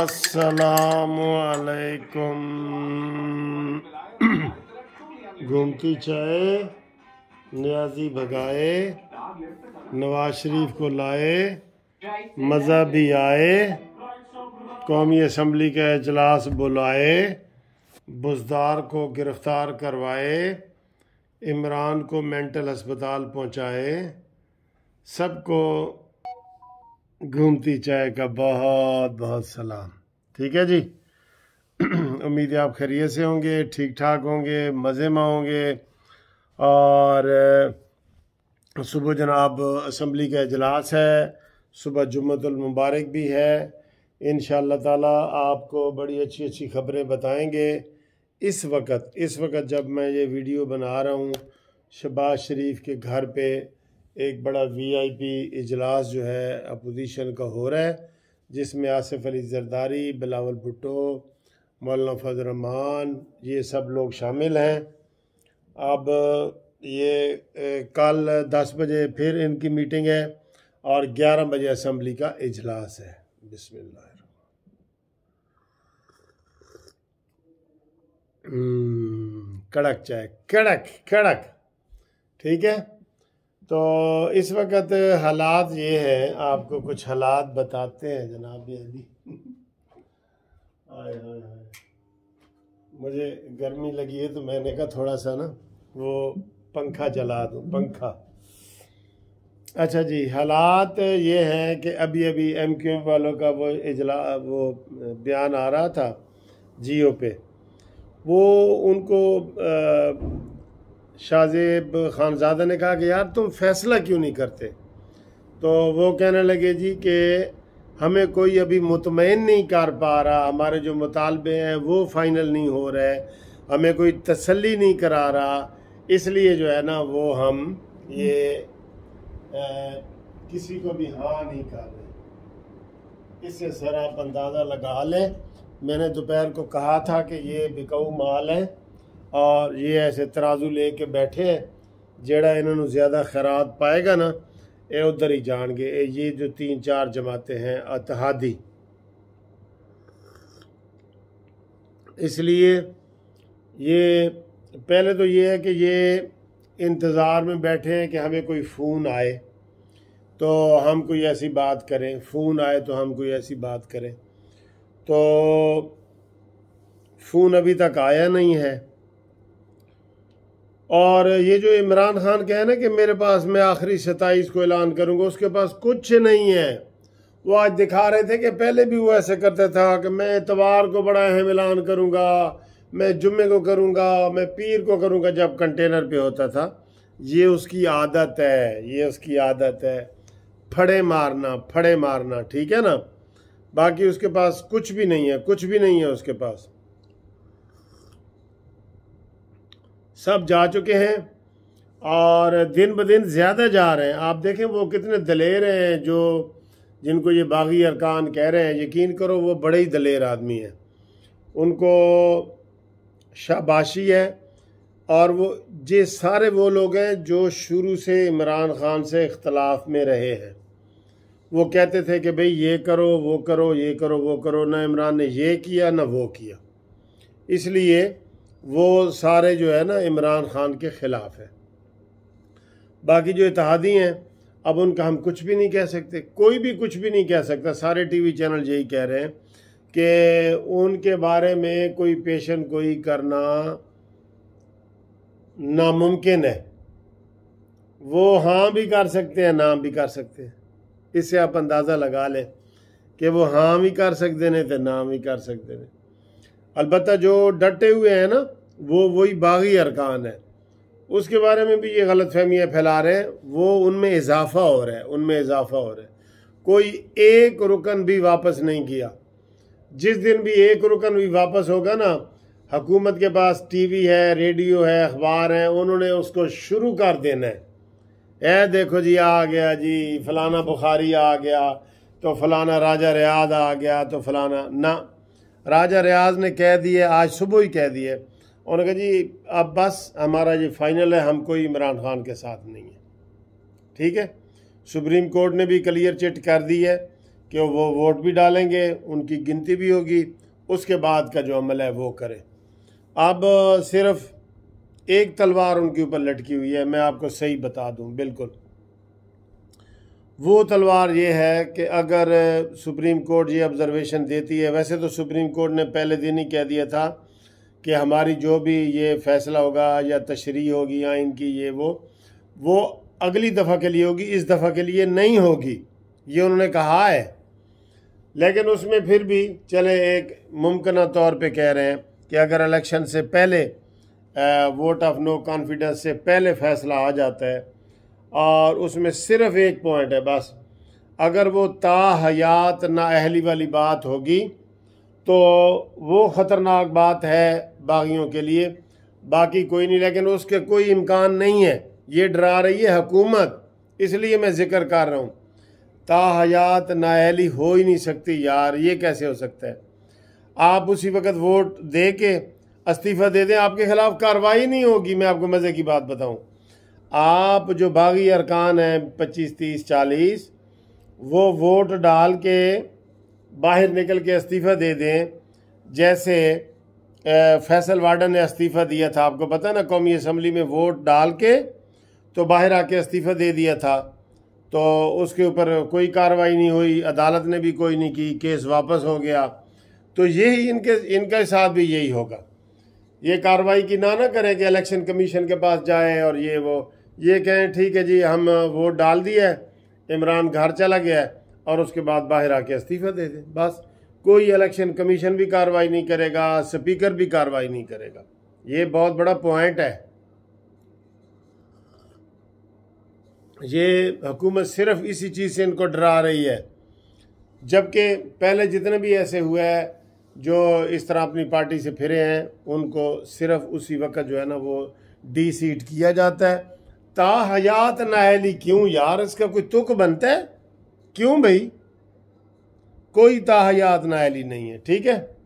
असलकुम घूमती चाय न्याजी भगाए नवाज शरीफ को लाए मज़ा भी आए कौमी असम्बली का अजलास बुलाए बुजदार को गिरफ़्तार करवाए इमरान को मेंटल अस्पताल पहुँचाए सबको घूमती चाय का बहुत बहुत सलाम ठीक है जी उम्मीद है आप खरीय से होंगे ठीक ठाक होंगे मज़े में होंगे और सुबह जनाब असम्बली का अजलास है सुबह मुबारक भी है इन ताला आपको बड़ी अच्छी अच्छी खबरें बताएंगे इस वक्त इस वक्त जब मैं ये वीडियो बना रहा हूँ शबाज शरीफ के घर पे एक बड़ा वीआईपी इजलास जो है अपोजिशन का हो रहा है जिसमें आसिफ अली जरदारी बिलावल भुट्टो मौलाना फजरमान ये सब लोग शामिल हैं अब ये कल दस बजे फिर इनकी मीटिंग है और ग्यारह बजे असम्बली का इजलास है बिस्मिल्लाह हम्म, कड़क चाय कड़क कड़क ठीक है तो इस वक्त हालात ये हैं आपको कुछ हालात बताते हैं जनाब ये अली आए हाय हाय मुझे गर्मी लगी है तो मैंने कहा थोड़ा सा ना वो पंखा चला दूँ पंखा अच्छा जी हालात ये हैं कि अभी अभी एम क्यू वालों का वो इजला वो बयान आ रहा था जियो पे वो उनको शाहजेब खानजादा ने कहा कि यार तुम फैसला क्यों नहीं करते तो वो कहने लगे जी कि हमें कोई अभी मुतमिन नहीं कर पा रहा हमारे जो मुतालबे हैं वो फ़ाइनल नहीं हो रहे हमें कोई तसल्ली नहीं करा रहा इसलिए जो है ना वो हम ये आ, किसी को भी हाँ नहीं कर रहे इससे सर आप अंदाज़ा लगा लें मैंने दोपहर को कहा था कि ये बिकाऊ माल है और ये ऐसे तराजू ले के बैठे है जड़ा इन्हों ज़्यादा खैरात पाएगा ना ये उधर ही जानगे ये जो तीन चार ਤਿੰਨ हैं अतहादी इसलिए ये पहले तो ये है कि ये इंतज़ार में बैठे हैं कि हमें कोई फ़ोन आए तो हम कोई ऐसी बात करें फ़ोन आए तो हम कोई ऐसी बात करें तो फ़ोन अभी तक आया नहीं है और ये जो इमरान खान कहे ना कि मेरे पास मैं आखिरी सताईस को ऐलान करूँगा उसके पास कुछ नहीं है वो आज दिखा रहे थे कि पहले भी वो ऐसे करता था कि मैं इतवार को बड़ा अहम ऐलान करूँगा मैं जुम्मे को करूँगा मैं पीर को करूँगा जब कंटेनर पे होता था ये उसकी आदत है ये उसकी आदत है फड़े मारना फड़े मारना ठीक है ना बाकी उसके पास कुछ भी नहीं है कुछ भी नहीं है उसके पास सब जा चुके हैं और दिन ब दिन ज़्यादा जा रहे हैं आप देखें वो कितने दलेर हैं जो जिनको ये बागी अरकान कह रहे हैं यकीन करो वो बड़े ही दलेर आदमी हैं उनको शाबाशी है और वो ये सारे वो लोग हैं जो शुरू से इमरान ख़ान से इख्तलाफ में रहे हैं वो कहते थे कि भाई ये करो वो करो ये करो वो करो ना इमरान ने ये किया ना वो किया इसलिए वो सारे जो है ना इमरान ख़ान के ख़िलाफ़ हैं बाकी जो इतिहादी हैं अब उनका हम कुछ भी नहीं कह सकते कोई भी कुछ भी नहीं कह सकता सारे टीवी चैनल यही कह रहे हैं कि उनके बारे में कोई पेशन कोई करना नामुमकिन है वो हाँ भी कर सकते हैं ना भी कर सकते हैं इससे आप अंदाज़ा लगा लें कि वो हाँ भी कर सकते हैं तो ना भी कर सकते हैं अलबत् जो डटे हुए हैं ना वो वही बागी अरकान है उसके बारे में भी ये गलत फहमियाँ फैला रहे हैं वो उनमें इजाफा हो रहा है उनमें इजाफा हो रहा है कोई एक रुकन भी वापस नहीं किया जिस दिन भी एक रुकन भी वापस होगा ना हकूमत के पास टीवी है रेडियो है अखबार है उन्होंने उसको शुरू कर देना है ए देखो जी आ गया जी फलाना बुखारी आ गया तो फलाना राजा रियाद आ गया तो फलाना ना राजा रियाज ने कह दिए आज सुबह ही कह दिए उन्होंने कहा जी अब बस हमारा ये फाइनल है हम कोई इमरान खान के साथ नहीं है ठीक है सुप्रीम कोर्ट ने भी क्लियर चिट कर दी है कि वो वोट भी डालेंगे उनकी गिनती भी होगी उसके बाद का जो अमल है वो करें अब सिर्फ एक तलवार उनके ऊपर लटकी हुई है मैं आपको सही बता दूं बिल्कुल वो तलवार ये है कि अगर सुप्रीम कोर्ट ये ऑब्ज़रवेशन देती है वैसे तो सुप्रीम कोर्ट ने पहले दिन ही कह दिया था कि हमारी जो भी ये फैसला होगा या तशरी होगी या इनकी ये वो वो अगली दफ़ा के लिए होगी इस दफ़ा के लिए नहीं होगी ये उन्होंने कहा है लेकिन उसमें फिर भी चले एक मुमकिन तौर पे कह रहे हैं कि अगर इलेक्शन से पहले वोट ऑफ नो कॉन्फिडेंस से पहले फैसला आ जाता है और उसमें सिर्फ एक पॉइंट है बस अगर वो ता ना अहली वाली बात होगी तो वो ख़तरनाक बात है बागियों के लिए बाकी कोई नहीं लेकिन उसके कोई इम्कान नहीं है ये डरा रही है हकूमत इसलिए मैं ज़िक्र कर रहा हूँ ताहयात अहली हो ही नहीं सकती यार ये कैसे हो सकता है आप उसी वक्त वोट दे के इस्तीफ़ा दे दें आपके ख़िलाफ़ कार्रवाई नहीं होगी मैं आपको मज़े की बात बताऊँ आप जो बागी अरकान हैं पच्चीस तीस चालीस वो वोट डाल के बाहर निकल के इस्तीफ़ा दे दें जैसे फैसल वार्डन ने इस्तीफ़ा दिया था आपको पता ना कौमी असम्बली में वोट डाल के तो बाहर आके इस्तीफ़ा दे दिया था तो उसके ऊपर कोई कार्रवाई नहीं हुई अदालत ने भी कोई नहीं की केस वापस हो गया तो यही इनके इनका साथ भी यही होगा ये कार्रवाई की ना ना करें कि इलेक्शन कमीशन के पास जाएं और ये वो ये कहें ठीक है जी हम वोट डाल दिए इमरान घर चला गया है और उसके बाद बाहर आके इस्तीफा दे दें बस कोई इलेक्शन कमीशन भी कार्रवाई नहीं करेगा स्पीकर भी कार्रवाई नहीं करेगा ये बहुत बड़ा पॉइंट है ये हुकूमत सिर्फ इसी चीज़ से इनको डरा रही है जबकि पहले जितने भी ऐसे हुए हैं जो इस तरह अपनी पार्टी से फिरे हैं उनको सिर्फ उसी वक्त जो है ना वो डी सीट किया जाता है ता हयात नाहली क्यों यार इसका कोई तुक बनता है क्यों भाई कोई ताहयात नाहली नहीं है ठीक है